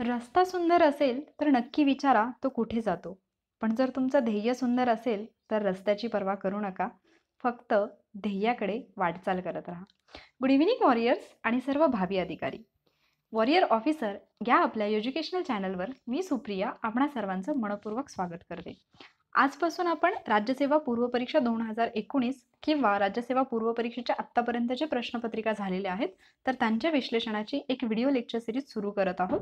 रस्ता सुंदर असेल तर नक्की विचारा तो कुठे जातो पण जर तुमचं ध्येय सुंदर असेल तर रस्त्याची पर्वा करू नका फक्त ध्येयाकडे वाटचाल करत राहा गुड इव्हिनिंग वॉरियर्स आणि सर्व भावी अधिकारी वॉरियर ऑफिसर या आपल्या एज्युकेशनल चॅनलवर मी सुप्रिया आपणा सर्वांचं मनपूर्वक स्वागत करते आजपासून आपण राज्यसेवा पूर्वपरीक्षा दोन हजार एकोणीस किंवा राज्यसेवा पूर्वपरीक्षेच्या आत्तापर्यंतच्या प्रश्नपत्रिका झालेल्या आहेत तर त्यांच्या विश्लेषणाची एक व्हिडिओ लेक्चर सिरीज सुरू करत आहोत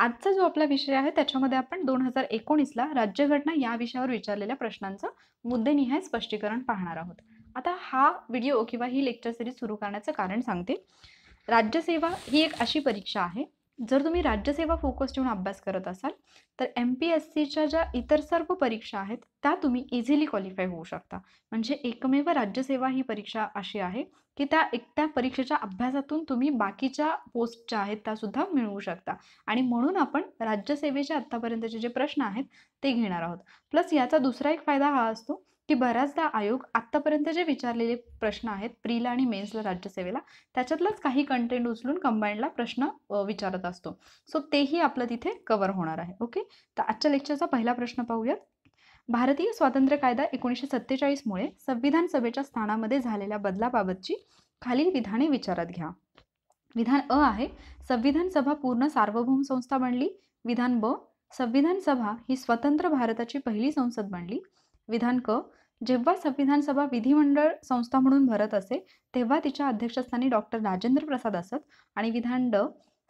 आजचा जो आपला विषय आहे त्याच्यामध्ये आपण दोन हजार एकोणीसला राज्यघटना या विषयावर विचारलेल्या प्रश्नांचं मुद्देनिहाय स्पष्टीकरण पाहणार आहोत आता हा व्हिडिओ किंवा ही लेक्चर सिरीज सुरू करण्याचं कारण सांगते राज्यसेवा ही एक अशी परीक्षा आहे जर तुम्ही राज्यसेवा फोकस ठेवून अभ्यास करत असाल तर एम पी एस सीच्या ज्या इतर सर्व परीक्षा आहेत त्या तुम्ही इझिली क्वालिफाय होऊ शकता म्हणजे एकमेव राज्यसेवा ही परीक्षा अशी आहे की त्या एकट्या परीक्षेच्या अभ्यासातून तुम्ही बाकीच्या पोस्ट ज्या आहेत सुद्धा मिळवू शकता आणि म्हणून आपण राज्यसेवेचे आतापर्यंतचे जे प्रश्न आहेत ते घेणार आहोत प्लस याचा दुसरा एक फायदा हा असतो की बऱ्याचदा आयोग आत्तापर्यंत जे विचारलेले प्रश्न आहेत प्रीला आणि मेन्सला राज्यसेवेला त्याच्यातलंच काही कंटेंट उचलून कंबाईंडला प्रश्न विचारत असतो सो तेही आपलं तिथे कव्हर होणार आहे ओके तर आजच्या लेक्चरचा पहिला प्रश्न पाहूयात भारतीय स्वातंत्र्य कायदा एकोणीसशे सत्तेचाळीसमुळे संविधान सभेच्या स्थानामध्ये झालेल्या बदलाबाबतची खालील विधाने विचारात घ्या विधान अ आहे संविधान सभा पूर्ण सार्वभौम संस्था बनली विधान ब संविधान सभा ही स्वतंत्र भारताची पहिली संसद बनली विधान क जेव्हा संविधान सभा विधिमंडळ संस्था म्हणून भरत असे तेव्हा तिच्या अध्यक्षस्थानी डॉक्टर राजेंद्र प्रसाद असत आणि विधान ड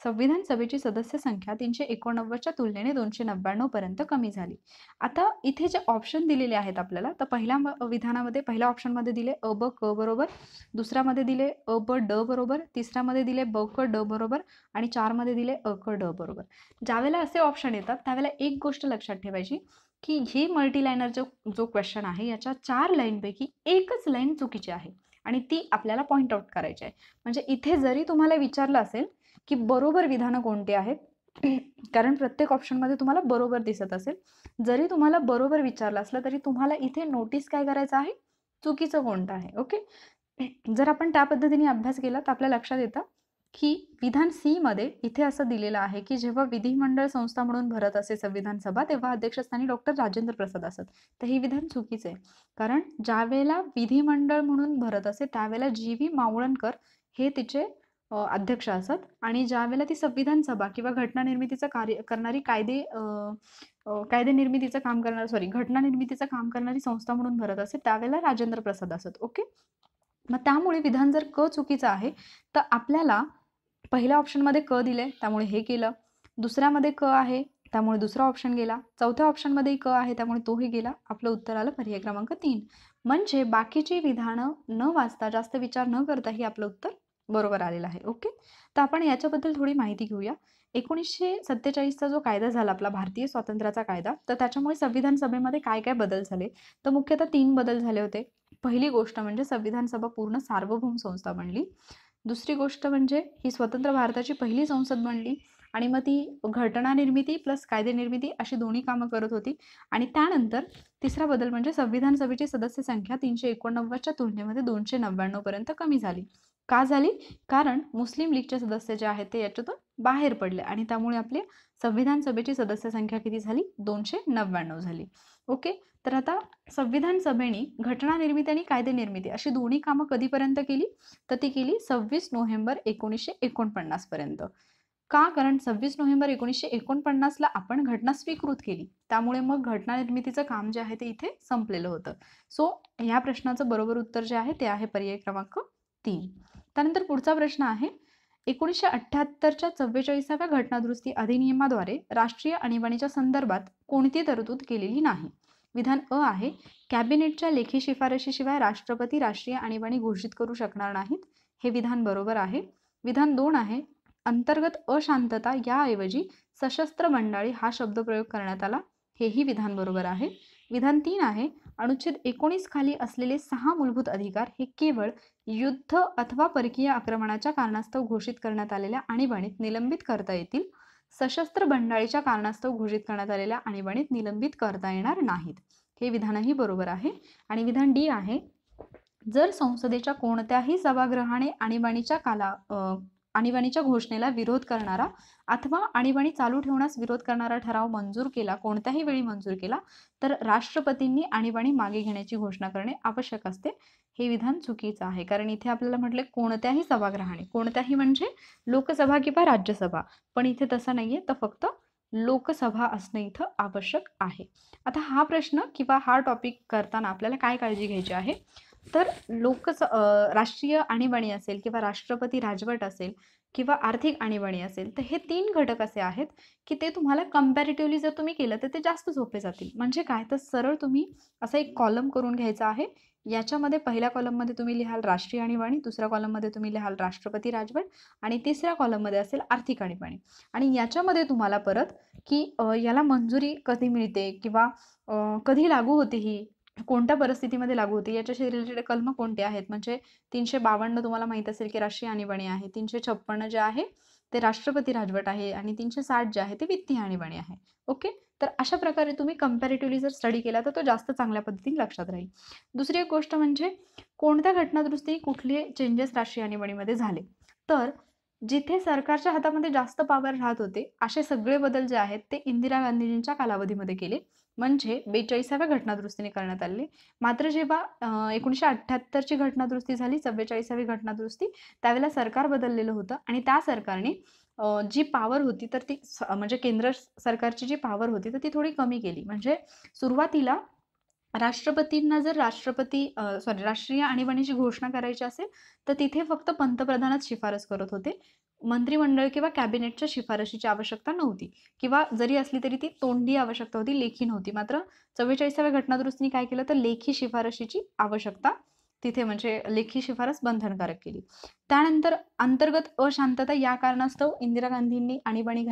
संविधान सभेची सदस्य संख्या तीनशे एकोणनव्वदच्या तुलनेने दोनशे नव्याण्णव पर्यंत कमी झाली आता इथे जे ऑप्शन दिलेले आहेत आपल्याला तर पहिल्या विधानामध्ये पहिल्या ऑप्शनमध्ये दिले अ ब क बरोबर दुसऱ्यामध्ये दिले अ ब ड बरोबर तिसऱ्यामध्ये दिले ब क ड बरोबर आणि चारमध्ये दिले अ क ड बरोबर ज्यावेळेला असे ऑप्शन येतात त्यावेळेला एक गोष्ट लक्षात ठेवायची की हे मल्टीलाइनर जो जो क्वेश्चन आहे याच्या चार लाईनपैकी एकच लाईन चुकीची आहे आणि ती आपल्याला पॉईंट आउट करायची आहे म्हणजे इथे जरी तुम्हाला विचारलं असेल की बरोबर विधानं कोणती आहेत कारण प्रत्येक ऑप्शनमध्ये तुम्हाला बरोबर दिसत असेल जरी तुम्हाला बरोबर विचारलं असलं तरी तुम्हाला इथे नोटीस काय करायचं आहे चुकीचं कोणतं आहे ओके जर आपण त्या पद्धतीने अभ्यास केला तर आपल्या लक्षात येतं की विधान सी मध्ये इथे असं दिलेलं आहे की जेव्हा विधिमंडळ संस्था म्हणून भरत असे संविधान सभा तेव्हा अध्यक्षस्थानी डॉक्टर राजेंद्र प्रसाद असत तर हे विधान चुकीचं आहे कारण ज्यावेळेला विधिमंडळ म्हणून भरत असे त्यावेळेला जी व्ही मावळणकर हे तिचे अध्यक्ष असत आणि ज्यावेळेला ती संविधान सभा किंवा घटना निर्मितीचं कार्य करणारी कायदे कायदे निर्मितीचं काम करणार सॉरी घटना निर्मितीचं काम करणारी संस्था म्हणून भरत असे त्यावेळेला राजेंद्र प्रसाद असत ओके मग त्यामुळे विधान जर क चुकीचं आहे तर आपल्याला पहिल्या ऑप्शनमध्ये क दिले त्यामुळे हे केलं दुसऱ्यामध्ये क आहे त्यामुळे दुसरा ऑप्शन गेला चौथ्या ऑप्शनमध्ये क आहे त्यामुळे तोही गेला आपलं उत्तर आलं पर्याय क्रमांक तीन म्हणजे बाकीची विधानं न वाचता जास्त विचार न करता ही आपलं उत्तर बरोबर आलेलं आहे ओके तर आपण याच्याबद्दल थोडी माहिती घेऊया एकोणीसशे सत्तेचाळीसचा जो कायदा झाला आपला भारतीय स्वातंत्र्याचा कायदा तर त्याच्यामुळे संविधान सभेमध्ये काय काय बदल झाले तर मुख्यतः तीन बदल झाले होते पहिली गोष्ट म्हणजे संविधान सभा पूर्ण सार्वभौम संस्था बनली दुसरी गोष्ट म्हणजे ही स्वतंत्र भारताची पहिली संसद बनली आणि मग ती घटना निर्मिती प्लस कायदे निर्मिती अशी दोन्ही कामं करत होती आणि त्यानंतर तिसरा बदल म्हणजे संविधान सभेची सदस्य संख्या तीनशे एकोणनव्वदच्या तुलनेमध्ये दोनशे नव्याण्णवपर्यंत कमी झाली का झाली कारण मुस्लिम लीगचे सदस्य जे आहेत ते याच्यातून बाहेर पडले आणि त्यामुळे आपली संविधान सभेची सदस्य संख्या किती झाली दोनशे नव्याण्णव झाली ओके तर आता संविधान सभेने घटना निर्मिती आणि कायदे निर्मिती अशी दोन्ही कामं कधीपर्यंत केली तर ती केली सव्वीस नोव्हेंबर एकोणीसशे एकोणपन्नास पर्यंत का कारण सव्वीस नोव्हेंबर एकोणीसशे एकोणपन्नासला आपण घटना स्वीकृत केली त्यामुळे मग घटना निर्मितीचं काम जे आहे ते इथे संपलेलं होतं सो या प्रश्नाचं बरोबर उत्तर जे आहे ते आहे पर्याय क्रमांक तीन त्यानंतर पुढचा प्रश्न आहे एकोणीसशे अठ्याहत्तरच्या चव्वेचाळीसाव्या घटनादुरुस्ती अधिनियमाद्वारे राष्ट्रीय आणीबाणीच्या संदर्भात कोणती तरतूद केलेली नाही विधान अ आहे कॅबिनेटच्या लेखी शिफारशीशिवाय राष्ट्रपती राष्ट्रीय आणीबाणी घोषित करू शकणार नाहीत हे विधान बरोबर आहे विधान दोन आहे अंतर्गत अशांतता याऐवजी सशस्त्र मंडळी हा शब्दप्रयोग करण्यात आला हेही विधान बरोबर आहे विधान तीन आहे अनुच्छेद एकोणीस खाली असलेले सहा मूलभूत अधिकार हे केवळ युद्ध अथवा परकीय आक्रमणाच्या कारणास्तव घोषित करण्यात आलेल्या आणीबाणीत निलंबित करता येतील सशस्त्र बंडाळीच्या कारणास्तव घोषित करण्यात आलेल्या आणीबाणीत निलंबित करता येणार नाहीत हे विधानही बरोबर आहे आणि विधान डी आहे जर संसदेच्या कोणत्याही सभागृहाने आणीबाणीच्या काला आणीबाणीच्या घोषणेला विरोध करणारा अथवा आणीबाणी चालू ठेवण्यास विरोध करणारा ठराव मंजूर केला कोणत्याही वेळी मंजूर केला तर राष्ट्रपतींनी आणीबाणी मागे घेण्याची घोषणा करणे आवश्यक असते हे विधान चुकीचं आहे कारण इथे आपल्याला म्हटले कोणत्याही सभागृहाने कोणत्याही म्हणजे लोकसभा किंवा राज्यसभा पण इथे तसं नाहीये तर फक्त लोकसभा असणं इथं आवश्यक आहे आता हा प्रश्न किंवा हा टॉपिक करताना आपल्याला काय काळजी घ्यायची आहे तर लोकच राष्ट्रीय आणीबाणी असेल किंवा राष्ट्रपती राजवट असेल किंवा आर्थिक आणीबाणी असेल तर हे तीन घटक असे आहेत की ते तुम्हाला कम्पॅरेटिव्हली जर तुम्ही केलं तर ते जास्त झोपे जातील म्हणजे काय तर सरळ तुम्ही असा एक कॉलम करून घ्यायचा आहे याच्यामध्ये पहिल्या कॉलममध्ये तुम्ही लिहाल राष्ट्रीय आणीबाणी दुसऱ्या कॉलममध्ये तुम्ही लिहाल राष्ट्रपती राजवट आणि तिसऱ्या कॉलममध्ये असेल आर्थिक आणीबाणी आणि याच्यामध्ये तुम्हाला परत की याला मंजुरी कधी मिळते किंवा कधी लागू होते ही कोणत्या परिस्थितीमध्ये लागू होते याच्याशी रिलेटेड कलम कोणते आहेत म्हणजे तीनशे बावन्न तुम्हाला माहित असेल की राष्ट्रीय आणीबाणी आहे तीनशे छप्पन्न जे आहे ते राष्ट्रपती राजवट आहे आणि तीनशे साठ जे आहे ते वित्तीय आणीबाणी आहे ओके तर अशा प्रकारे तुम्ही कम्पॅरेटिव्हली जर स्टडी केला तर तो जास्त चांगल्या पद्धतीने लक्षात राहील दुसरी एक गोष्ट म्हणजे कोणत्या घटनादृष्टी कुठले चेंजेस राष्ट्रीय आणीबाणीमध्ये झाले तर जिथे सरकारच्या हातामध्ये जास्त पावर राहत होते असे सगळे बदल जे आहेत ते इंदिरा गांधीजींच्या कालावधीमध्ये केले म्हणजे बेचाळीसाव्या घटनादुरुस्तीने करण्यात आले मात्र जेव्हा एकोणीसशे अठ्ठ्याहत्तरची घटनादुरुस्ती झाली चव्वेचाळीसावी घटनादुरुस्ती त्यावेळेला सरकार बदललेलं होतं आणि त्या सरकारने जी पावर होती तर ती म्हणजे केंद्र सरकारची जी पावर होती तर ती थोडी कमी केली म्हणजे सुरुवातीला राष्ट्रपतींना जर राष्ट्रपती सॉरी राष्ट्रीय आणीबाणीची घोषणा करायची असेल तर तिथे फक्त पंतप्रधानच शिफारस करत होते मंत्रिमंडळ किंवा कॅबिनेटच्या शिफारशीची आवश्यकता नव्हती किंवा जरी असली तरी ती तोंडी आवश्यकता होती लेखी नव्हती मात्र चव्वेचाळीसाव्या घटनादुरुस्तीने काय केलं तर लेखी शिफारशीची आवश्यकता तिथे म्हणजे लेखी शिफारस बंधनकारक केली त्यानंतर अंतर्गत अशांतता या कारणास्तव इंदिरा गांधींनी आणीबाणी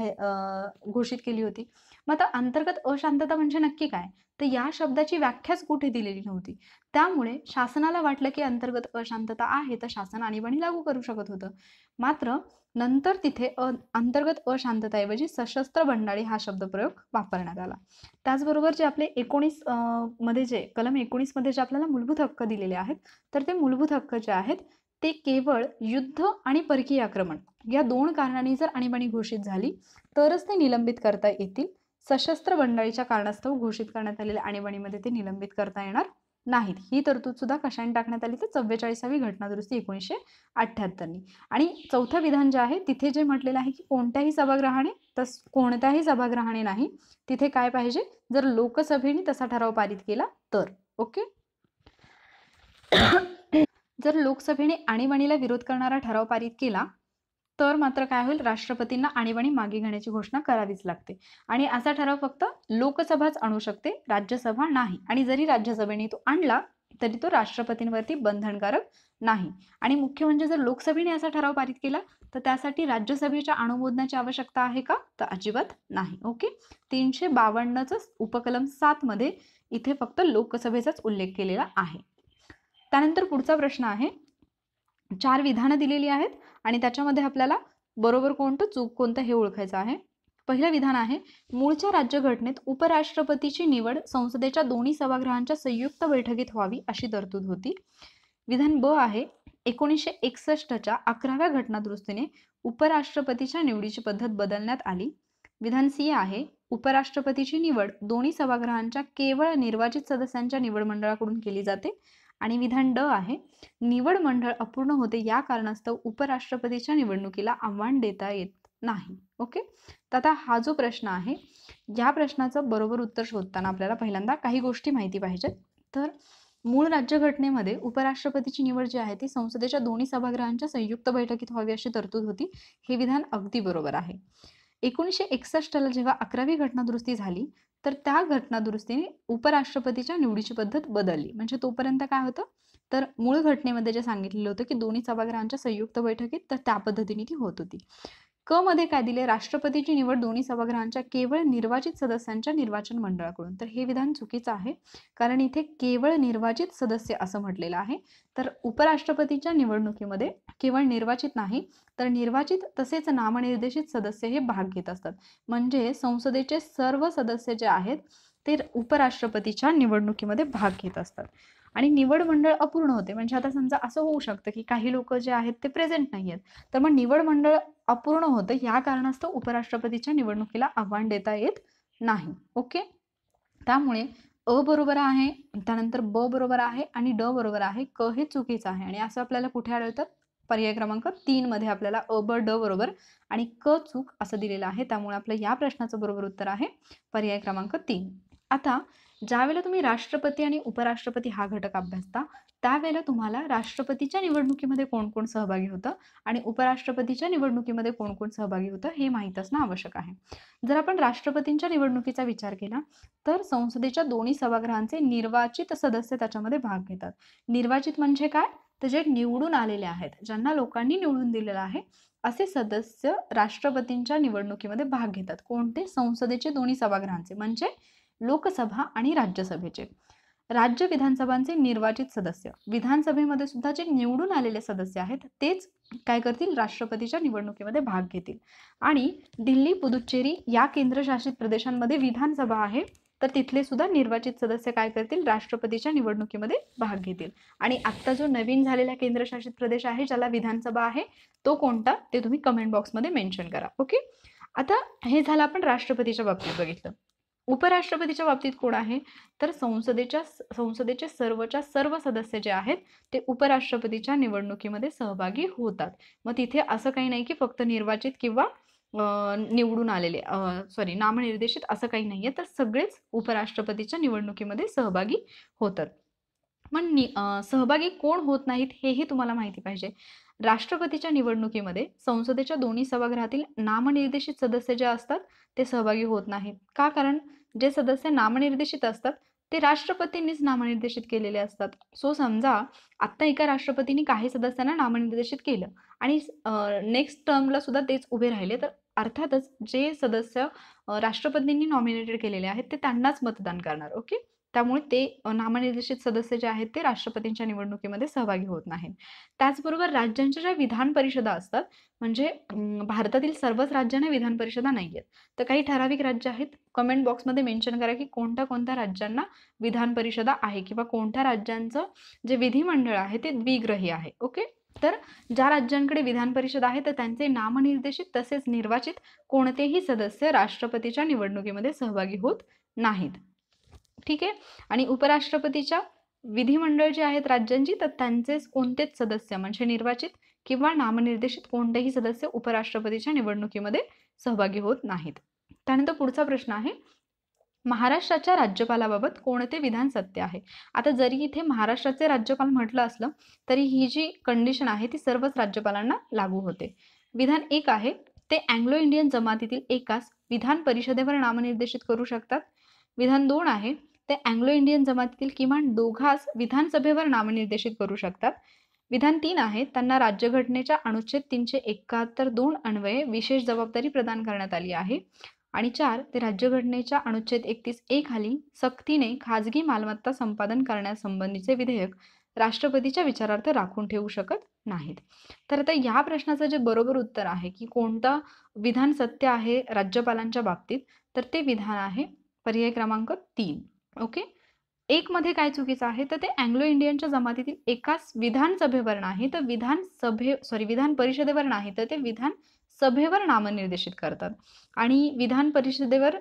घोषित केली होती मग आता अंतर्गत अशांतता म्हणजे नक्की काय तर या शब्दाची व्याख्याच कुठे दिलेली नव्हती त्यामुळे शासनाला वाटलं की अंतर्गत अशांतता आहे तर शासन आणीबाणी लागू करू शकत होतं मात्र नंतर तिथे अ अंतर्गत अशांतताऐवजी सशस्त्र भंडारी हा शब्दप्रयोग वापरण्यात आला त्याचबरोबर जे आपले एकोणीस मध्ये जे कलम एकोणीसमध्ये जे आपल्याला मूलभूत हक्क दिलेले आहेत तर ते मूलभूत हक्क जे आहेत ते केवळ युद्ध आणि परकीय आक्रमण या दोन कारणांनी जर आणीबाणी घोषित झाली तरच ते निलंबित करता येतील सशस्त्र बंडाळीच्या कारणास्तव घोषित करण्यात आलेल्या आणीबाणीमध्ये ते निलंबित करता येणार नाहीत ही तरतूद सुद्धा कशाने टाकण्यात आली तर चव्वेचाळीसावी घटनादुरुस्ती दुरुस्ती एकोणीसशे अठ्याहत्तरनी आणि चौथं विधान जे आहे तिथे जे म्हटलेलं आहे की कोणत्याही सभागृहाने तस कोणत्याही सभागृहाने नाही तिथे काय पाहिजे जर लोकसभेने तसा ठराव पारित केला तर ओके जर लोकसभेने आणीबाणीला विरोध करणारा ठराव पारित केला तर मात्र काय होईल राष्ट्रपतींना आणीबाणी मागे घेण्याची घोषणा करावीच लागते आणि असा ठराव फक्त लोकसभाच आणू शकते राज्यसभा नाही आणि जरी राज्यसभेने तो आणला तरी तो राष्ट्रपतींवरती बंधनकारक नाही आणि मुख्य म्हणजे जर लोकसभेने असा ठराव पारित केला तर त्यासाठी राज्यसभेच्या अनुमोदनाची आवश्यकता आहे का तर अजिबात नाही ओके तीनशे बावन्नच उपकलम सात मध्ये इथे फक्त लोकसभेचाच उल्लेख केलेला आहे त्यानंतर पुढचा प्रश्न आहे चार विधानं दिलेली आहेत आणि त्याच्यामध्ये आपल्याला बरोबर कोणतं चूक कोणतं हे ओळखायचं आहे पहिलं विधान आहे मूळच्या राज्यघटनेत उपराष्ट्रपतीची निवड संसदेच्या दोन्ही सभागृहांच्या संयुक्त बैठकीत व्हावी अशी तरतूद होती विधान ब आहे एकोणीसशे एकसष्टच्या अकराव्या घटनादुरुस्तीने उपराष्ट्रपतीच्या निवडीची पद्धत बदलण्यात आली विधान सी आहे उपराष्ट्रपतीची निवड दोन्ही सभागृहांच्या केवळ निर्वाचित सदस्यांच्या निवड मंडळाकडून केली जाते आणि विधान ड आहे निवड मंडळ अपूर्ण होते या कारणास्तव उपराष्ट्रपतीच्या निवडणुकीला आव्हान देता येत नाही ओके तर आता हा जो प्रश्न आहे या प्रश्नाचं बरोबर उत्तर शोधताना आपल्याला पहिल्यांदा काही गोष्टी माहिती पाहिजेत तर मूळ राज्यघटनेमध्ये उपराष्ट्रपतीची निवड जी आहे ती संसदेच्या दोन्ही सभागृहांच्या संयुक्त बैठकीत व्हावी अशी तरतूद होती हे विधान अगदी बरोबर आहे एकोणीसशे एकसष्टला जेव्हा अकरावी घटनादुरुस्ती झाली तर त्या घटनादुरुस्तीने उपराष्ट्रपतीच्या निवडीची पद्धत बदलली म्हणजे तोपर्यंत काय होतं तर मूळ घटनेमध्ये जे सांगितलेलं होतं की दोन्ही सभागृहांच्या संयुक्त बैठकीत तर त्या पद्धतीने ती होत होती क मध्ये काय दिले राष्ट्रपतीची निवड दोन्ही सभागृहांच्या केवळ निर्वाचित सदस्यांच्या निर्वाचन मंडळाकडून तर हे विधान चुकीचं आहे कारण इथे केवळ निर्वाचित सदस्य असं म्हटलेलं आहे तर उपराष्ट्रपतीच्या निवडणुकीमध्ये केवळ निर्वाचित नाही तर निर्वाचित तसेच नामनिर्देशित सदस्य हे भाग घेत असतात म्हणजे संसदेचे सर्व सदस्य जे आहेत ते उपराष्ट्रपतीच्या निवडणुकीमध्ये भाग घेत असतात आणि निवड मंडळ अपूर्ण होते म्हणजे आता समजा असं होऊ शकतं की काही लोक जे आहेत ते प्रेझेंट नाही आहेत तर मग निवड मंडळ अपूर्ण होतं या कारणास्तव उपराष्ट्रपतीच्या निवडणुकीला आव्हान देता येत नाही ओके त्यामुळे अ बरोबर आहे त्यानंतर ब बरोबर आहे आणि ड बरोबर आहे क हे चुकीचं आहे आणि असं आपल्याला कुठे आढळतं पर्याय क्रमांक तीन मध्ये आपल्याला अ ब ड बरोबर आणि क चूक असं दिलेलं आहे त्यामुळे आपलं या प्रश्नाचं बरोबर उत्तर आहे पर्याय क्रमांक तीन आता ज्यावेळेला तुम्ही राष्ट्रपती आणि उपराष्ट्रपती हा घटक अभ्यासता त्यावेळेला तुम्हाला राष्ट्रपतीच्या निवडणुकीमध्ये कोण कोण सहभागी होतं आणि उपराष्ट्रपतीच्या निवडणुकीमध्ये कोण कोण सहभागी होतं हे माहीत असणं आवश्यक आहे जर आपण राष्ट्रपतींच्या निवडणुकीचा विचार केला तर संसदेच्या दोन्ही सभागृहांचे निर्वाचित सदस्य त्याच्यामध्ये भाग घेतात निर्वाचित म्हणजे काय तर जे निवडून आलेले आहेत ज्यांना लोकांनी निवडून दिलेलं आहे असे सदस्य राष्ट्रपतींच्या निवडणुकीमध्ये भाग घेतात कोणते संसदेचे दोन्ही सभागृहांचे म्हणजे लोकसभा आणि राज्यसभेचे राज्य विधानसभांचे निर्वाचित सदस्य विधानसभेमध्ये सुद्धा जे निवडून आलेले सदस्य आहेत तेच काय करतील राष्ट्रपतीच्या निवडणुकीमध्ये भाग घेतील आणि दिल्ली पुदुच्चेरी या केंद्रशासित प्रदेशांमध्ये विधानसभा आहे तर तिथले सुद्धा निर्वाचित सदस्य काय करतील राष्ट्रपतीच्या निवडणुकीमध्ये भाग घेतील आणि आत्ता जो नवीन झालेला केंद्रशासित प्रदेश आहे ज्याला विधानसभा आहे तो कोणता ते तुम्ही कमेंट बॉक्समध्ये मेन्शन करा ओके आता हे झालं आपण राष्ट्रपतीच्या बाबतीत बघितलं उपराष्ट्रपतीच्या बाबतीत कोण आहे तर संसदेच्या संसदेचे सर्वच्या सर्व सदस्य जे आहेत ते उपराष्ट्रपतीच्या निवडणुकीमध्ये सहभागी होतात मग तिथे असं काही नाही की फक्त निर्वाचित किंवा निवडून आलेले सॉरी नामनिर्देशित असं काही नाही आहे तर सगळेच उपराष्ट्रपतीच्या निवडणुकीमध्ये सहभागी होतात मग सहभागी कोण होत नाहीत हेही तुम्हाला माहिती पाहिजे राष्ट्रपतीच्या निवडणुकीमध्ये संसदेच्या दोन्ही सभागृहातील नामनिर्देशित सदस्य जे असतात ते सहभागी होत नाहीत का कारण जे सदस्य नामनिर्देशित असतात ते राष्ट्रपतींनीच नामनिर्देशित केलेले असतात सो समजा आत्ता एका राष्ट्रपतींनी काही सदस्यांना नामनिर्देशित केलं आणि नेक्स्ट टर्मला सुद्धा तेच उभे राहिले तर अर्थातच जे सदस्य राष्ट्रपतींनी नॉमिनेटेड केलेले आहेत ते त्यांनाच मतदान करणार ओके त्यामुळे ते नामनिर्देशित सदस्य जे आहेत ते राष्ट्रपतींच्या निवडणुकीमध्ये सहभागी होत नाहीत त्याचबरोबर राज्यांच्या ज्या विधान परिषदा असतात म्हणजे भारतातील सर्वच राज्यांना विधान परिषदा नाही आहेत तर काही ठराविक राज्य आहेत कमेंट बॉक्समध्ये मेन्शन करा की कोणत्या कोणत्या राज्यांना विधान परिषदा आहे किंवा कोणत्या राज्यांचं जे विधिमंडळ आहे ते द्विग्रही आहे ओके तर ज्या राज्यांकडे विधान परिषद आहे तर त्यांचे नामनिर्देशित तसेच निर्वाचित कोणतेही सदस्य राष्ट्रपतीच्या निवडणुकीमध्ये सहभागी होत नाहीत ठीक आहे आणि उपराष्ट्रपतीच्या विधिमंडळ जे आहेत राज्यांची तर त्यांचेच कोणतेच सदस्य म्हणजे निर्वाचित किंवा नामनिर्देशित कोणतेही सदस्य उपराष्ट्रपतीच्या निवडणुकीमध्ये सहभागी होत नाहीत त्यानंतर पुढचा प्रश्न आहे महाराष्ट्राच्या राज्यपालाबाबत कोणते विधान सत्य आहे आता जरी इथे महाराष्ट्राचे राज्यपाल म्हटलं असलं तरी ही जी कंडिशन आहे ती सर्वच राज्यपालांना लागू होते विधान एक आहे ते अँग्लो इंडियन जमातीतील एकाच विधान परिषदेवर नामनिर्देशित करू शकतात विधान दोन आहे ते अँग्लो इंडियन जमातीतील किमान दोघास विधानसभेवर नामनिर्देशित करू शकतात विधान तीन आहे त्यांना राज्यघटनेच्या अनुच्छेद तीनशे एकाहत्तर दोन अन्वये विशेष जबाबदारी प्रदान करण्यात आली आहे आणि चार ते राज्यघटनेच्या अनुच्छेद एकतीस ए खाली सक्तीने खाजगी मालमत्ता संपादन करण्यासंबंधीचे विधेयक राष्ट्रपतीच्या विचारार्थ राखून ठेवू शकत नाहीत तर आता या प्रश्नाचं जे बरोबर उत्तर आहे की कोणता विधान सत्य आहे राज्यपालांच्या बाबतीत तर ते विधान आहे पर्याय क्रमांक तीन ओके एक मध्ये काय चुकीचं आहे तर ते अँग्लो इंडियनच्या जमातीतील एकाच विधानसभेवर नाही तर विधानसभे सॉरी विधान परिषदेवर नाही तर ते विधान सभेवर नामनिर्देशित करतात आणि विधान परिषदेवर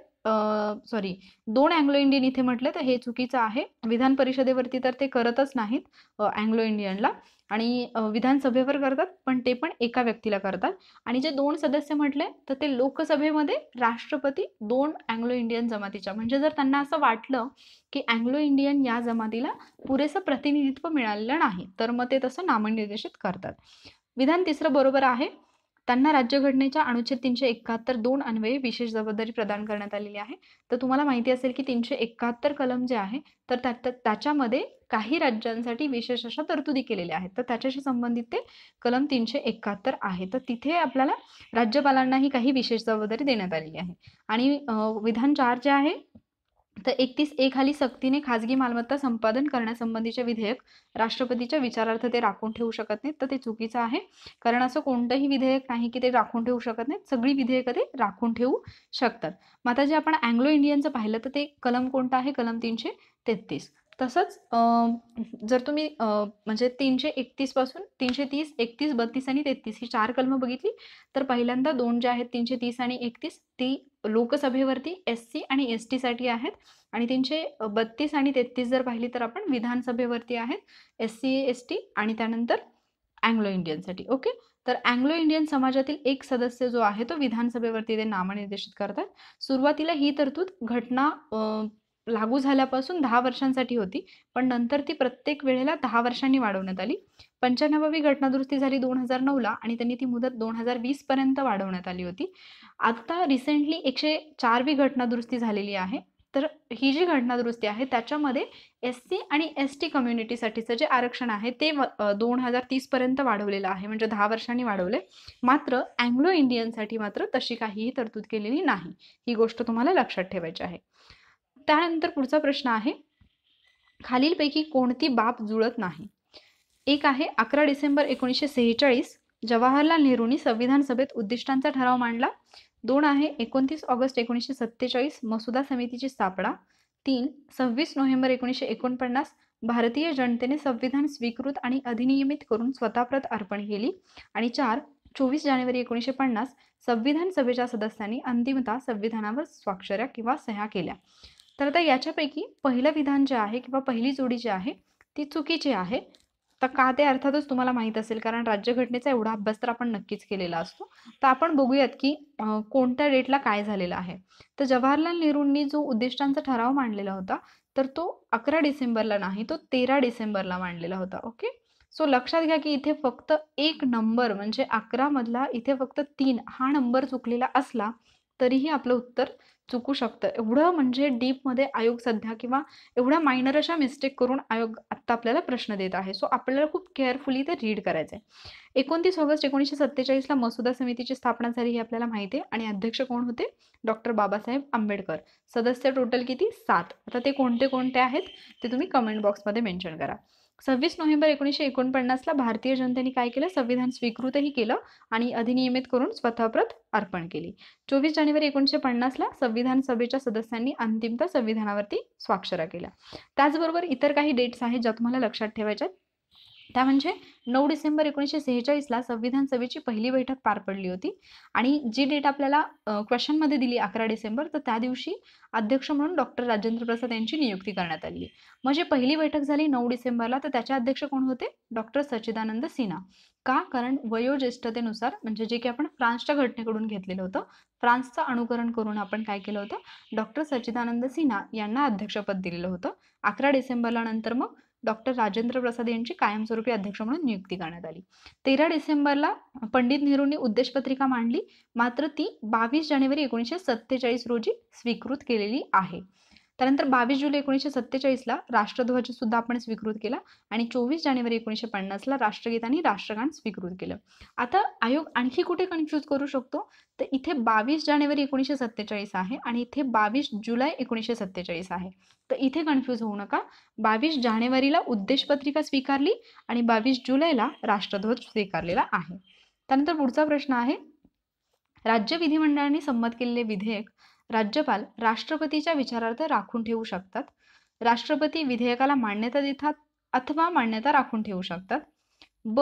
सॉरी दोन अँग्लो इंडियन इथे म्हटलं तर हे चुकीचं आहे विधान परिषदेवरती तर ते करतच नाहीत अँग्लो इंडियनला आणि विधानसभेवर करतात पण ते पण एका व्यक्तीला करतात आणि जे दोन सदस्य म्हटले तर ते लोकसभेमध्ये राष्ट्रपती दोन अँग्लो इंडियन जमातीच्या म्हणजे जर त्यांना असं वाटलं की अँग्लो इंडियन या जमातीला पुरेसं प्रतिनिधित्व मिळालेलं नाही तर मग ते तसं नामनिर्देशित करतात विधान तिसरं बरोबर आहे त्यांना राज्यघटनेच्या अनुच्छेद तीनशे एकाहत्तर दोन अन्वये विशेष जबाबदारी प्रदान करण्यात आलेली आहे तर तुम्हाला माहिती असेल की तीनशे एकाहत्तर कलम जे आहे तर त्याच्यामध्ये काही राज्यांसाठी विशेष अशा तरतुदी केलेल्या आहेत तर त्याच्याशी संबंधित ते कलम तीनशे एकाहत्तर आहे तर तिथे आपल्याला राज्यपालांनाही काही विशेष जबाबदारी देण्यात आलेली आहे आणि विधान चार जे आहे तर एकतीस ए खाली सक्तीने खाजगी मालमत्ता संपादन करण्यासंबंधीचे विधेयक राष्ट्रपतीच्या विचारार्थ ते राखून ठेवू शकत नाहीत तर ते चुकीचं आहे कारण असं कोणतंही विधेयक नाही की ते राखून ठेवू शकत नाहीत सगळी विधेयकं ते राखून ठेवू शकतात मग आता जे आपण अँग्लो इंडियनचं पाहिलं तर ते कलम कोणतं आहे कलम तीनशे तेहतीस तसंच जर तुम्ही म्हणजे तीनशे एकतीसपासून तीनशे तीस एकतीस बत्तीस आणि तेहतीस ही चार कलमं बघितली तर पहिल्यांदा दोन जे आहेत तीनशे तीस आणि एकतीस ती लोकसभेवरती एस सी आणि एस टीसाठी आहेत आणि तीनशे बत्तीस आणि तेहतीस जर पाहिली तर आपण विधानसभेवरती आहेत एस सी एस टी आणि त्यानंतर अँग्लो इंडियनसाठी ओके तर अँग्लो इंडियन समाजातील एक सदस्य जो आहे तो विधानसभेवरती ते नामनिर्देशित करतात सुरुवातीला ही तरतूद घटना लागू झाल्यापासून दहा वर्षांसाठी होती पण नंतर ती प्रत्येक वेळेला दहा वर्षांनी वाढवण्यात आली पंच्याण्णवावी घटनादुरुस्ती झाली दोन हजार नऊला आणि त्यांनी ती मुदत दोन हजार वीसपर्यंत वाढवण्यात आली होती आता रिसेंटली एकशे चारवी घटनादुरुस्ती झालेली आहे तर ही जी घटनादुरुस्ती आहे त्याच्यामध्ये एस सी आणि एस टी कम्युनिटीसाठीचं जे आरक्षण आहे ते दोन हजार तीसपर्यंत वाढवलेलं आहे म्हणजे दहा वर्षांनी वाढवले मात्र अँग्लो इंडियनसाठी मात्र तशी काहीही तरतूद केलेली नाही ही गोष्ट तुम्हाला लक्षात ठेवायची आहे त्यानंतर पुढचा प्रश्न आहे खालीलपैकी कोणती बाब जुळत नाही एक आहे अकरा डिसेंबर एकोणीसशे सेहेचाळीस जवाहरलाल नेहरूंनी संविधान सभेत उद्दिष्टांचा ठराव मांडला दोन आहे एकोणतीस ऑगस्ट एकोणीसशे सत्तेचाळीस मसुदा समितीची स्थापना तीन सव्वीस नोव्हेंबर एकोणीसशे एकोणपन्नास भारतीय जनतेने संविधान स्वीकृत आणि अधिनियमित करून स्वतःप्रत अर्पण केली आणि चार चोवीस जानेवारी एकोणीसशे पन्नास संविधान सभेच्या सदस्यांनी अंतिमता संविधानावर स्वाक्षऱ्या किंवा सह्या केल्या तर आता याच्यापैकी पहिलं विधान जे आहे किंवा पहिली जोडी जी आहे ती चुकीची आहे तर का ते अर्थातच तुम्हाला माहीत असेल कारण राज्यघटनेचा एवढा अभ्यास तर आपण नक्कीच केलेला असतो तर आपण बघूयात की कोणत्या डेटला काय झालेलं आहे तर जवाहरलाल नेहरूंनी जो उद्दिष्टांचा ठराव मांडलेला होता तर तो अकरा डिसेंबरला नाही तो तेरा डिसेंबरला मांडलेला होता ओके सो लक्षात घ्या की इथे फक्त एक नंबर म्हणजे मधला इथे फक्त तीन हा नंबर चुकलेला असला तरीही आपलं उत्तर चुकू शकतं एवढं म्हणजे डीपमध्ये आयोग सध्या किंवा एवढ्या मायनर अशा मिस्टेक करून आयोग आत्ता आपल्याला प्रश्न देत आहे सो आपल्याला खूप केअरफुली ते रीड करायचं आहे एकोणतीस ऑगस्ट एकोणीसशे सत्तेचाळीसला मसुदा समितीची स्थापना झाली हे आपल्याला माहिती आहे आणि अध्यक्ष कोण होते डॉक्टर बाबासाहेब आंबेडकर सदस्य टोटल किती सात आता ते कोणते कोणते आहेत ते तुम्ही कमेंट बॉक्समध्ये मेन्शन करा सव्वीस नोव्हेंबर एकोणीसशे एकोणपन्नासला भारतीय जनतेने काय केलं संविधान स्वीकृतही केलं आणि अधिनियमित करून स्वतःप्रत अर्पण केली चोवीस जानेवारी एकोणीसशे पन्नासला संविधान सभेच्या सदस्यांनी अंतिमतः संविधानावरती स्वाक्षरा केल्या त्याचबरोबर इतर काही डेट्स आहेत ज्या तुम्हाला लक्षात ठेवायच्या त्या म्हणजे नऊ डिसेंबर एकोणीसशे सेहेचाळीसला संविधान सभेची पहिली बैठक पार पडली होती आणि जी डेट आपल्याला क्वेश्चनमध्ये दिली अकरा डिसेंबर तर त्या दिवशी अध्यक्ष म्हणून डॉक्टर राजेंद्र प्रसाद यांची नियुक्ती करण्यात आली म्हणजे पहिली बैठक झाली नऊ डिसेंबरला तर त्याचे अध्यक्ष कोण होते डॉक्टर सच्चिदानंद सिन्हा का कारण वयोज्येष्ठतेनुसार म्हणजे जे की आपण फ्रान्सच्या घटनेकडून घेतलेलं होतं फ्रान्सचं अनुकरण करून आपण काय केलं होतं डॉक्टर सच्चिदानंद सिन्हा यांना अध्यक्षपद दिलेलं होतं अकरा डिसेंबरला नंतर मग डॉक्टर राजेंद्र प्रसाद यांची कायमस्वरूपी अध्यक्ष म्हणून नियुक्ती करण्यात आली तेरा डिसेंबरला पंडित नेहरूंनी उद्देशपत्रिका मांडली मात्र ती बावीस जानेवारी एकोणीसशे सत्तेचाळीस रोजी स्वीकृत केलेली आहे त्यानंतर बावीस जुलै एकोणीसशे सत्तेचाळीसला राष्ट्रध्वज सुद्धा आपण स्वीकृत केला आणि चोवीस जानेवारी एकोणीसशे पन्नास राष्ट्रगीत आणि राष्ट्रगान स्वीकृत केलं आता आयोग आणखी कुठे कन्फ्यूज करू शकतो तर इथे बावीस जानेवारी एकोणीसशे सत्तेचाळीस आहे आणि इथे बावीस जुलै एकोणीसशे सत्तेचाळीस आहे तर इथे कन्फ्यूज होऊ नका बावीस जानेवारीला उद्देशपत्रिका स्वीकारली आणि बावीस जुलैला राष्ट्रध्वज स्वीकारलेला आहे त्यानंतर पुढचा प्रश्न आहे राज्य विधिमंडळाने संमत केलेले विधेयक राज्यपाल राष्ट्रपतीच्या विचारार्थ राखून ठेवू शकतात राष्ट्रपती विधेयकाला मान्यता देतात अथवा मान्यता राखून ठेवू शकतात ब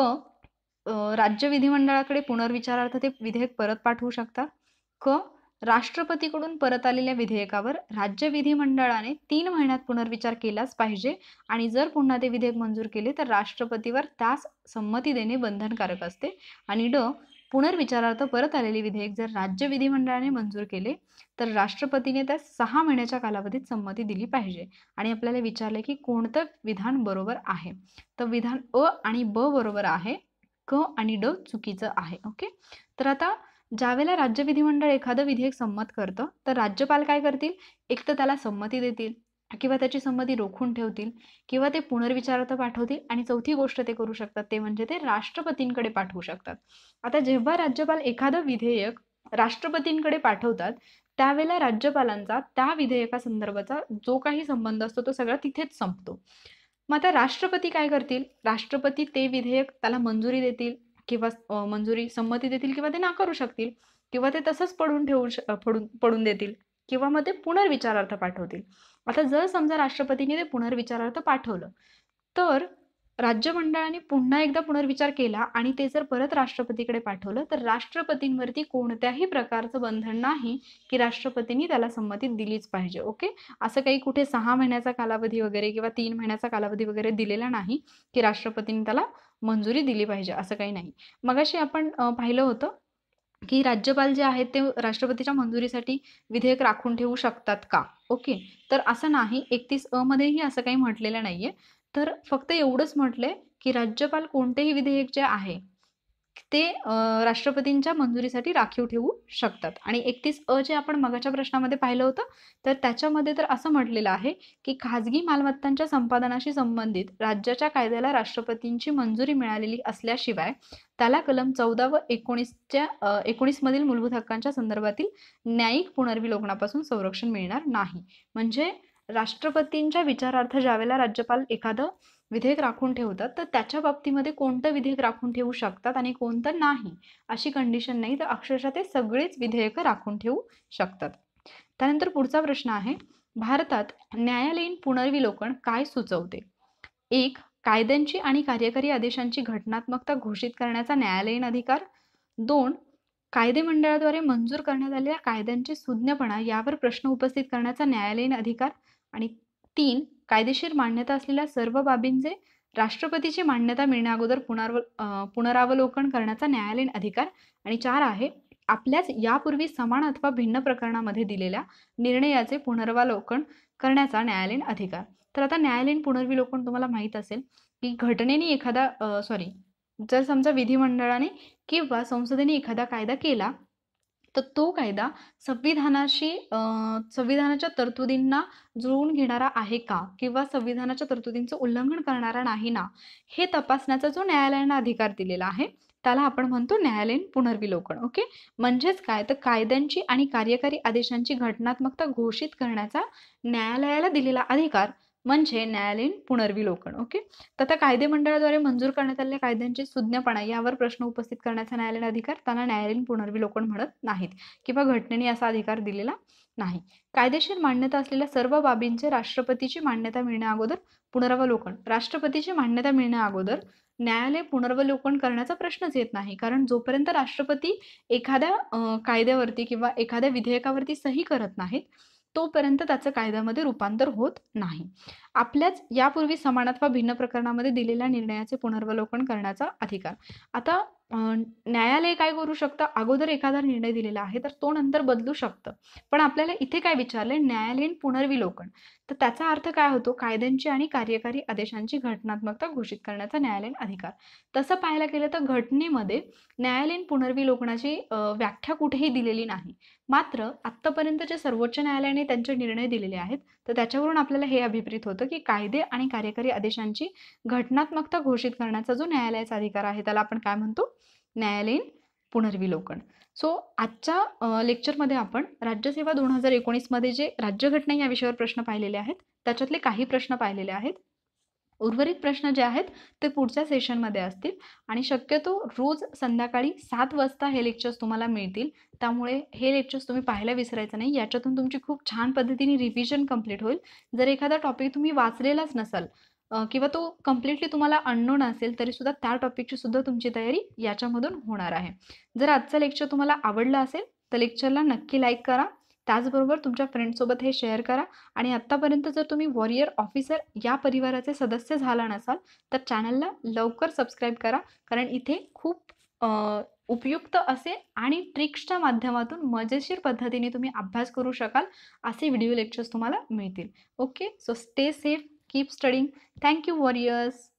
राज्य विधिमंडळाकडे पुनर्विचारार्थ ते विधेयक परत पाठवू शकतात क राष्ट्रपतीकडून परत आलेल्या विधेयकावर राज्य विधिमंडळाने तीन महिन्यात पुनर्विचार केलाच पाहिजे आणि जर पुन्हा ते विधेयक मंजूर केले तर राष्ट्रपतीवर त्यास संमती देणे बंधनकारक असते आणि ड पुनर्विचारार्थ परत आलेले विधेयक जर राज्य विधिमंडळाने मंजूर केले तर राष्ट्रपतीने त्या सहा महिन्याच्या कालावधीत संमती दिली पाहिजे आणि आपल्याला विचारले की कोणतं विधान बरोबर आहे तर विधान अ आणि ब बरोबर आहे क आणि ड चुकीचं आहे ओके तर आता ज्यावेळेला राज्य विधिमंडळ एखादं विधेयक संमत करतं तर राज्यपाल काय करतील एक तर त्याला संमती देतील किंवा त्याची संमती रोखून ठेवतील किंवा ते पुनर्विचारात पाठवतील आणि चौथी गोष्ट ते करू शकतात ते म्हणजे ते राष्ट्रपतींकडे पाठवू शकतात आता जेव्हा राज्यपाल एखादं विधेयक राष्ट्रपतींकडे पाठवतात त्यावेळेला राज्यपालांचा त्या विधेयकासंदर्भाचा जो काही संबंध असतो तो सगळा तिथेच संपतो मग आता राष्ट्रपती काय करतील राष्ट्रपती ते विधेयक त्याला मंजुरी देतील किंवा मंजुरी संमती देतील किंवा ते नाकारू शकतील किंवा ते तसंच पडून ठेवू पडून पडून देतील किंवा मग ते पुनर्विचारार्थ पाठवतील आता जर समजा राष्ट्रपतींनी ते पुनर्विचारार्थ पाठवलं तर राज्यमंडळाने पुन्हा एकदा पुनर्विचार केला आणि ते जर परत राष्ट्रपतीकडे पाठवलं तर राष्ट्रपतींवरती कोणत्याही प्रकारचं बंधन नाही की राष्ट्रपतींनी त्याला संमती दिलीच पाहिजे ओके असं काही कुठे सहा महिन्याचा कालावधी वगैरे किंवा तीन महिन्याचा कालावधी वगैरे दिलेला नाही की राष्ट्रपतींनी त्याला मंजुरी दिली पाहिजे असं काही नाही मगाशी आपण पाहिलं होतं की राज्यपाल जे आहेत ते राष्ट्रपतीच्या मंजुरीसाठी विधेयक राखून ठेवू शकतात का ओके तर असं नाही एकतीस अ मध्येही असं काही म्हटलेलं नाहीये तर फक्त एवढंच म्हटलंय की राज्यपाल कोणतेही विधेयक जे आहे ते राष्ट्रपतींच्या मंजुरीसाठी राखीव ठेवू शकतात आणि एकतीस अ जे आपण मगाच्या प्रश्नामध्ये पाहिलं होतं तर त्याच्यामध्ये तर असं म्हटलेलं आहे की खाजगी मालमत्तांच्या संपादनाशी संबंधित राज्याच्या कायद्याला राष्ट्रपतींची मंजुरी मिळालेली असल्याशिवाय त्याला कलम चौदा व एकोणीसच्या एकोणीसमधील मूलभूत हक्कांच्या संदर्भातील न्यायिक पुनर्विलोकनापासून संरक्षण मिळणार नाही म्हणजे राष्ट्रपतींच्या विचारार्थ ज्यावेळेला राज्यपाल एखादं विधेयक राखून ठेवतात तर त्याच्या बाबतीमध्ये कोणतं विधेयक राखून ठेवू शकतात आणि कोणतं नाही अशी कंडिशन नाही तर अक्षरशः ते सगळेच विधेयकं राखून ठेवू शकतात त्यानंतर पुढचा प्रश्न आहे भारतात न्यायालयीन पुनर्विलोकन काय सुचवते एक कायद्यांची आणि कार्यकारी आदेशांची घटनात्मकता घोषित करण्याचा न्यायालयीन अधिकार दोन कायदे मंडळाद्वारे मंजूर करण्यात आलेल्या कायद्यांची सुज्ञपणा यावर प्रश्न उपस्थित करण्याचा न्यायालयीन अधिकार आणि तीन कायदेशीर मान्यता असलेल्या सर्व बाबींचे राष्ट्रपतीची मान्यता मिळण्याअगोदर पुनर्व पुनरावलोकन करण्याचा न्यायालयीन अधिकार आणि चार आहे आपल्याच यापूर्वी समान अथवा भिन्न प्रकरणामध्ये दिलेल्या निर्णयाचे पुनरावलोकन करण्याचा न्यायालयीन अधिकार तर आता न्यायालयीन पुनर्विलोकन तुम्हाला माहीत असेल की घटनेने एखादा सॉरी जर समजा विधिमंडळाने किंवा संसदेने एखादा कायदा केला तर तो कायदा संविधानाशी संविधानाच्या तरतुदींना जुळवून घेणारा आहे का किंवा संविधानाच्या तरतुदींचं उल्लंघन करणारा नाही ना हे तपासण्याचा जो न्यायालयानं अधिकार दिलेला आहे त्याला आपण म्हणतो न्यायालयीन पुनर्विलोकन ओके म्हणजेच काय तर कायद्यांची आणि कार्यकारी आदेशांची घटनात्मकता घोषित करण्याचा न्यायालयाला दिलेला अधिकार म्हणजे न्यायालयीन पुनर्विलोकन ओके तथा कायदे मंडळाद्वारे मंजूर करण्यात आलेल्या कायद्यांचे सुज्ञपणा यावर प्रश्न उपस्थित करण्याचा न्यायालयीन अधिकार त्यांना न्यायालयीन पुनर्विलोकन म्हणत नाहीत किंवा घटनेने असा अधिकार दिलेला नाही कायदेशीर मान्यता असलेल्या सर्व बाबींचे राष्ट्रपतीची मान्यता अगोदर पुनरावलोकन राष्ट्रपतीची मान्यता अगोदर न्यायालय पुनर्वलोकन करण्याचा प्रश्नच येत नाही कारण जोपर्यंत राष्ट्रपती एखाद्या कायद्यावरती किंवा एखाद्या विधेयकावरती सही करत नाहीत तोपर्यंत त्याचं कायद्यामध्ये रूपांतर होत नाही आपल्याच यापूर्वी समान अथवा भिन्न प्रकरणामध्ये दिलेल्या निर्णयाचे पुनर्वलोकन करण्याचा अधिकार आता न्यायालय काय करू शकतं अगोदर एखादा निर्णय दिलेला आहे तर तो नंतर बदलू शकतं पण आपल्याला इथे काय विचारले न्यायालयीन पुनर्विलोकन तर त्याचा अर्थ काय होतो कायद्यांची आणि कार्यकारी आदेशांची घटनात्मकता घोषित करण्याचा न्यायालयीन अधिकार तसं पाहायला गेलं तर घटनेमध्ये न्यायालयीन पुनर्विलोकनाची व्याख्या कुठेही दिलेली नाही मात्र आत्तापर्यंत जे सर्वोच्च न्यायालयाने त्यांचे निर्णय दिलेले आहेत तर त्याच्यावरून आपल्याला हे अभिप्रेत होतं की कायदे आणि कार्यकारी आदेशांची घटनात्मकता घोषित करण्याचा जो न्यायालयाचा अधिकार आहे त्याला आपण काय म्हणतो न्यायालयीन पुनर्विलोकन सो आजच्या लेक्चरमध्ये आपण राज्यसेवा दोन हजार एकोणीसमध्ये जे राज्यघटना या विषयावर प्रश्न पाहिलेले आहेत त्याच्यातले काही प्रश्न पाहिलेले आहेत उर्वरित प्रश्न जे आहेत ते पुढच्या सेशनमध्ये असतील आणि शक्यतो रोज संध्याकाळी सात वाजता हे लेक्चर्स तुम्हाला मिळतील त्यामुळे हे लेक्चर्स तुम्ही पाहायला विसरायचं नाही याच्यातून तुमची खूप छान पद्धतीने रिव्हिजन कंप्लीट होईल जर एखादा टॉपिक तुम्ही वाचलेलाच नसाल किंवा तो कम्प्लिटली तुम्हाला अननोन असेल तरीसुद्धा त्या टॉपिकची सुद्धा तुमची तयारी याच्यामधून होणार आहे जर आजचा लेक्चर तुम्हाला आवडला असेल तर लेक्चरला नक्की लाईक करा त्याचबरोबर तुमच्या फ्रेंडसोबत हे शेअर करा आणि आत्तापर्यंत जर तुम्ही वॉरियर ऑफिसर या परिवाराचे सदस्य झाला नसाल तर चॅनलला लवकर सबस्क्राईब करा कारण इथे खूप उपयुक्त असे आणि ट्रिक्सच्या माध्यमातून मजेशीर पद्धतीने तुम्ही अभ्यास करू शकाल असे व्हिडिओ लेक्चर्स तुम्हाला मिळतील okay so stay safe Keep studying. Thank you, warriors.